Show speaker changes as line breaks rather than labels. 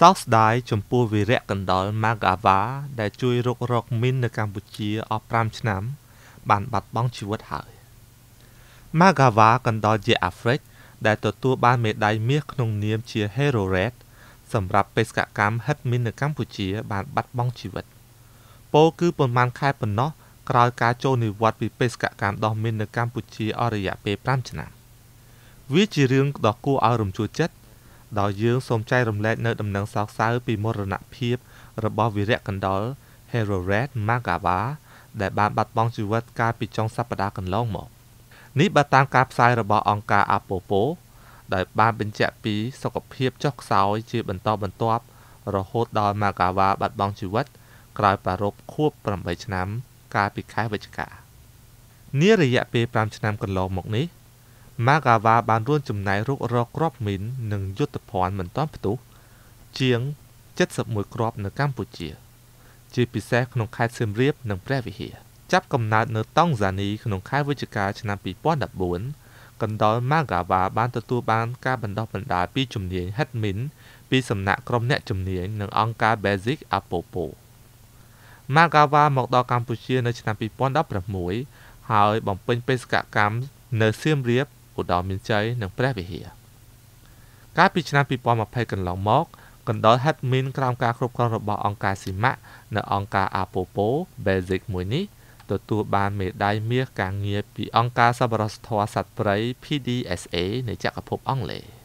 សោកស្ដាយចំពោះវីរៈកណ្ដុរ Magava ដែល ជួយរុករកមីននៅកម្ពុជាអស់5ឆ្នាំ បានបាត់បង់ជីវិតហើយ Magava កណ្ដុរជាអាហ្វ្រិកដែលទទួលបានមេដាយមាសក្នុងនាមជា Hero Red សម្រាប់បេសកកម្ម Hit Min នៅកម្ពុជា បានបាត់បង់ជីវិតពោលគឺប្រមាណខែប៉ុណ្ណោះក្រោយការចូលនិវត្តន៍ពីបេសកកម្មដោះមីននៅកម្ពុជាអស់រយៈពេល5ឆ្នាំវាជារឿងដ៏គួរឲ្យរំជួលចិត្តដោយយើងសូមចែករំលែកនៅដំណឹងសោកសៅពីមរណភាព របស់វីរៈកណ្ដុរ Heroret Magaba ដែលបានបាត់បង់ជីវិតកាលពីចុងសប្តាហ៍កន្លងមកនេះបើតាមការផ្សាយរបស់អង្គការ Apopo ដែលបានបញ្ជាក់ពីសុខភាពចុះខ្សោយជា បន្តបន្ទាប់រហូតដល់ Magawa បាត់បង់ជីវិត ក្រោយប្រារព្ធខួប8ឆ្នាំ កាលពីខែវិច្ឆិកានារយៈពេល5ឆ្នាំកន្លងមកនេះម៉ាកាវ៉ាបានរួមចំណែករករកគ្រាប់មីននិងយុទ្ធភ័ណ្ឌមិនទាន់ផ្ទុះជាង71គ្រាប់នៅកម្ពុជាជាពិសេសក្នុងខេត្តសៀមរាប និងព្រះវិហារចាប់កំណើតនៅតង់ហ្សានីក្នុងខែវិច្ឆិកាឆ្នាំ2014កណ្ដុរម៉ាកាវ៉ាបានទទួលបានការបណ្ដុះបណ្ដាលពីជំនាញ Admin ពីសំណាក់ក្រុមអ្នកជំនាញនិងអង្គការ Basic Apopo ម៉ាកាវ៉ាមកដល់កម្ពុជានៅឆ្នាំ2016ហើយបំពេញបេសកកម្មនៅសៀមរាបឧត្តមមានជ័យនិងព្រះវិហារកាលពីឆ្នាំ2020កន្លងមក កណ្ដុរហិតមីនក្រោមការគ្រប់គ្រងរបស់អង្គការស៊ីម៉ាក់នៅអង្គការ Apopo Basic មួយនេះទទួលបាន មេដាយមាសការងារពីអង្គការសប្បុរសធម៌សត្វព្រៃ PDSA នៃចក្រភពអង់គ្លេស។